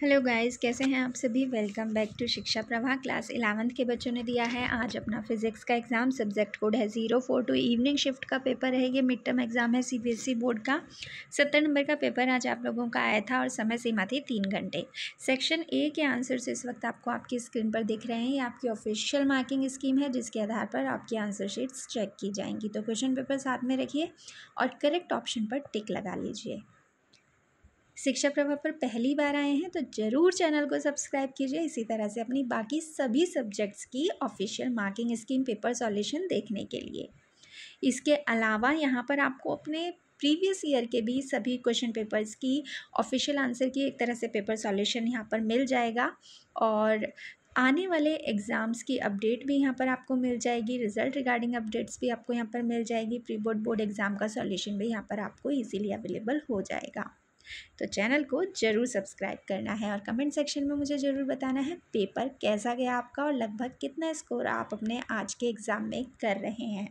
hello guys कैसे हैं आप सभी वेलकम बैक टू शिक्षा प्रभा क्लास इलेवंथ के बच्चों ने दिया है आज अपना फिजिक्स का एग्ज़ाम सब्जेक्ट कोड है zero four two evening shift का पेपर है ये मिड टर्म एग्ज़ाम है सीबीएसई बोर्ड का सत्तर नंबर का पेपर आज आप लोगों का आया था और समय सीमा थी तीन घंटे सेक्शन ए के आंसर्स इस वक्त आपको आपकी स्क्रीन पर दिख रहे हैं ये आपकी ऑफिशियल मार्किंग स्कीम है जिसके आधार पर आपकी आंसर शीट्स चेक की जाएंगी तो क्वेश्चन पेपर साथ में रखिए और करेक्ट ऑप्शन पर टिक लगा लीजिए शिक्षा प्रभाव पर पहली बार आए हैं तो ज़रूर चैनल को सब्सक्राइब कीजिए इसी तरह से अपनी बाकी सभी सब्जेक्ट्स की official marking scheme paper solution देखने के लिए इसके अलावा यहाँ पर आपको अपने प्रीवियस ईयर के भी सभी क्वेश्चन पेपर्स की ऑफिशियल आंसर की एक तरह से पेपर सॉल्यूशन यहाँ पर मिल जाएगा और आने वाले एग्ज़ाम्स की अपडेट भी यहाँ पर आपको मिल जाएगी रिज़ल्ट रिगार्डिंग अपडेट्स भी आपको यहाँ पर मिल जाएगी प्री बोर्ड बोर्ड एग्ज़ाम का सॉल्यूशन भी यहाँ पर आपको इजीली अवेलेबल हो जाएगा तो चैनल को ज़रूर सब्सक्राइब करना है और कमेंट सेक्शन में मुझे ज़रूर बताना है पेपर कैसा गया आपका और लगभग कितना स्कोर आप अपने आज के एग्ज़ाम में कर रहे हैं